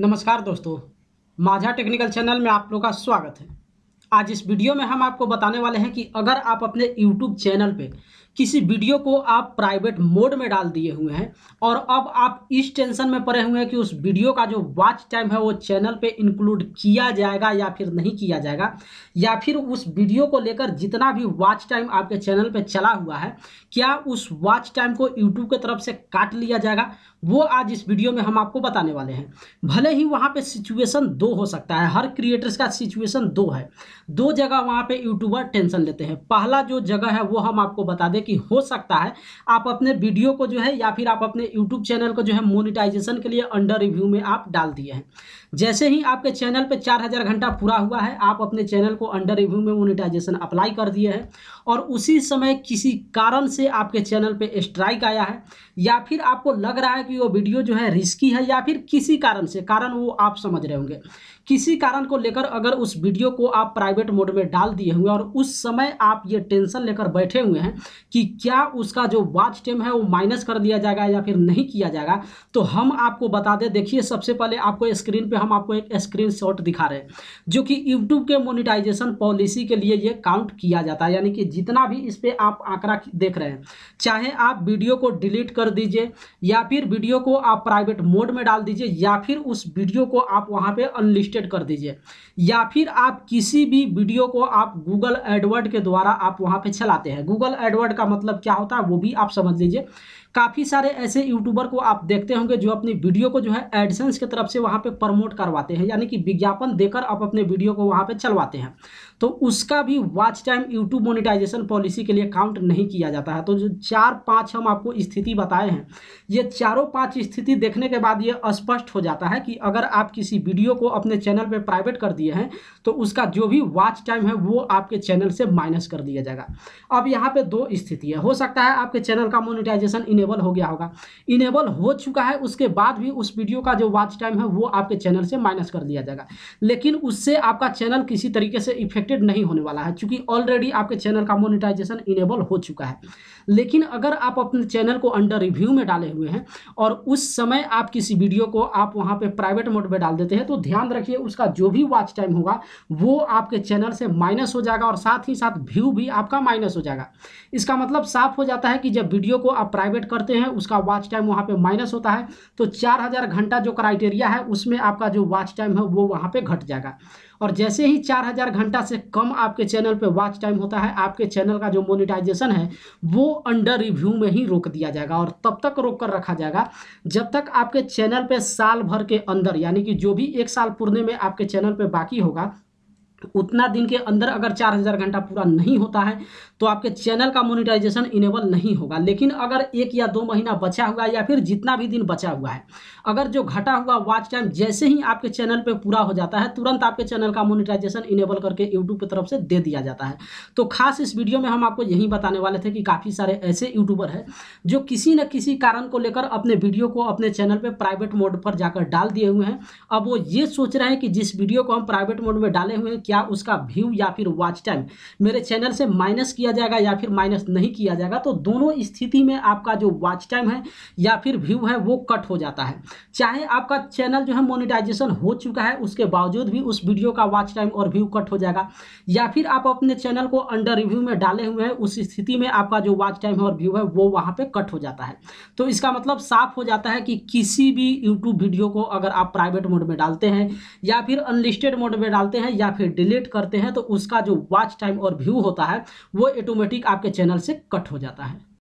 नमस्कार दोस्तों माझा टेक्निकल चैनल में आप लोग का स्वागत है आज इस वीडियो में हम आपको बताने वाले हैं कि अगर आप अपने यूट्यूब चैनल पे किसी वीडियो को आप प्राइवेट मोड में डाल दिए हुए हैं और अब आप इस टेंशन में पड़े हुए हैं कि उस वीडियो का जो वॉच टाइम है वो चैनल पे इंक्लूड किया जाएगा या फिर नहीं किया जाएगा या फिर उस वीडियो को लेकर जितना भी वॉच टाइम आपके चैनल पे चला हुआ है क्या उस वॉच टाइम को यूट्यूब की तरफ से काट लिया जाएगा वो आज इस वीडियो में हम आपको बताने वाले हैं भले ही वहाँ पर सिचुएसन दो हो सकता है हर क्रिएटर्स का सिचुएसन दो है दो जगह वहाँ पे यूट्यूबर टेंशन लेते हैं पहला जो जगह है वो हम आपको बता दें कि हो सकता है आप अपने वीडियो को जो है या फिर आप अपने यूट्यूब चैनल को जो है मोनिटाइजेशन के लिए अंडर रिव्यू में आप डाल दिए हैं जैसे ही आपके चैनल पर चार हज़ार घंटा पूरा हुआ है आप अपने चैनल को अंडर रिव्यू में मोनिटाइजेशन अप्लाई कर दिए हैं और उसी समय किसी कारण से आपके चैनल पर स्ट्राइक आया है या फिर आपको लग रहा है कि वो वीडियो जो है रिस्की है या फिर किसी कारण से कारण वो आप समझ रहे होंगे किसी कारण को लेकर अगर उस वीडियो को आप प्राइवेट प्राइवेट मोड में डाल दिए हुए और उस समय आप ये टेंशन लेकर बैठे हुए हैं कि क्या उसका जो वाच टाइम है वो माइनस कर दिया जाएगा या फिर नहीं किया जाएगा तो हम आपको बता दें देखिए सबसे पहले आपको स्क्रीन पे हम आपको एक स्क्रीन दिखा रहे हैं जो कि यूट्यूब के मोनिटाइजेशन पॉलिसी के लिए ये काउंट किया जाता है यानी कि जितना भी इस पर आप आंकड़ा देख रहे हैं चाहे आप वीडियो को डिलीट कर दीजिए या फिर वीडियो को आप प्राइवेट मोड में डाल दीजिए या फिर उस वीडियो को आप वहाँ पर अनलिस्टेड कर दीजिए या फिर आप किसी भी वीडियो को आप गूगल एडवर्ड के द्वारा आप वहाँ पे चलाते हैं गूगल एडवर्ड का मतलब क्या होता है वो भी आप समझ लीजिए काफ़ी सारे ऐसे यूट्यूबर को आप देखते होंगे जो अपनी वीडियो को जो है एडसेंस की तरफ से वहाँ पे प्रमोट करवाते हैं यानी कि विज्ञापन देकर आप अपने वीडियो को वहाँ पे चलवाते हैं तो उसका भी watch time YouTube monetisation policy के लिए काउंट नहीं किया जाता है तो जो चार पाँच हम आपको स्थिति बताए हैं ये चारों पाँच स्थिति देखने के बाद ये स्पष्ट हो जाता है कि अगर आप किसी वीडियो को अपने चैनल पर प्राइवेट कर दिए हैं तो उसका जो भी वाच टाइम है वो आपके चैनल से माइनस कर दिया जाएगा अब यहाँ पर दो स्थिति है हो सकता है आपके चैनल का मोनिटाइजेशन इनेबल इनेबल हो गया होगा इनेबल हो चुका है उसके बाद भी उस वीडियो का जो वाच टाइम है वो आपके चैनल से माइनस कर दिया जाएगा लेकिन उससे आपका चैनल किसी तरीके से इफेक्टेड नहीं होने वाला है चूंकि ऑलरेडी आपके चैनल का मोनिटाइजेशन इनेबल हो चुका है लेकिन अगर आप अपने चैनल को अंडर रिव्यू में डाले हुए हैं और उस समय आप किसी वीडियो को आप वहाँ पे प्राइवेट मोड में डाल देते हैं तो ध्यान रखिए उसका जो भी वॉच टाइम होगा वो आपके चैनल से माइनस हो जाएगा और साथ ही साथ व्यू भी आपका माइनस हो जाएगा इसका मतलब साफ हो जाता है कि जब वीडियो को आप प्राइवेट करते हैं उसका वाच टाइम वहाँ पे माइनस होता है तो 4000 घंटा जो क्राइटेरिया है उसमें आपका जो वाच टाइम है वो वहाँ पे घट जाएगा और जैसे ही 4000 घंटा से कम आपके चैनल पे वाच टाइम होता है आपके चैनल का जो मोनिटाइजेशन है वो अंडर रिव्यू में ही रोक दिया जाएगा और तब तक रोक कर रखा जाएगा जब तक आपके चैनल पर साल भर के अंदर यानी कि जो भी एक साल पूर्णे में आपके चैनल पर बाकी होगा उतना दिन के अंदर अगर चार हज़ार घंटा पूरा नहीं होता है तो आपके चैनल का मोनिटाइजेशन इनेबल नहीं होगा लेकिन अगर एक या दो महीना बचा हुआ है या फिर जितना भी दिन बचा हुआ है अगर जो घटा हुआ वॉच टाइम जैसे ही आपके चैनल पे पूरा हो जाता है तुरंत आपके चैनल का मोनिटाइजेशन इनेबल करके यूट्यूब की तरफ से दे दिया जाता है तो खास इस वीडियो में हम आपको यही बताने वाले थे कि काफ़ी सारे ऐसे यूट्यूबर हैं जो किसी न किसी कारण को लेकर अपने वीडियो को अपने चैनल पर प्राइवेट मोड पर जाकर डाल दिए हुए हैं अब वो ये सोच रहे हैं कि जिस वीडियो को हम प्राइवेट मोड में डाले हुए हैं क्या उसका व्यू या फिर वॉच टाइम मेरे चैनल से माइनस किया जाएगा या फिर माइनस नहीं किया जाएगा तो दोनों स्थिति में आपका जो वॉच टाइम है या फिर व्यू है वो कट हो जाता है चाहे आपका चैनल जो है मोनिटाइजेशन हो चुका है उसके बावजूद भी उस वीडियो का वॉच टाइम और व्यू कट हो जाएगा या फिर आप अपने चैनल को अंडर रिव्यू में डाले हुए हैं उस स्थिति में आपका जो वॉच टाइम है और व्यू है वो वहाँ पर कट हो जाता है तो इसका मतलब साफ हो जाता है कि किसी भी यूट्यूब वीडियो को अगर आप प्राइवेट मोड में डालते हैं या फिर अनलिस्टेड मोड में डालते हैं या फिर डिलीट करते हैं तो उसका जो वॉच टाइम और व्यू होता है वो ऑटोमेटिक आपके चैनल से कट हो जाता है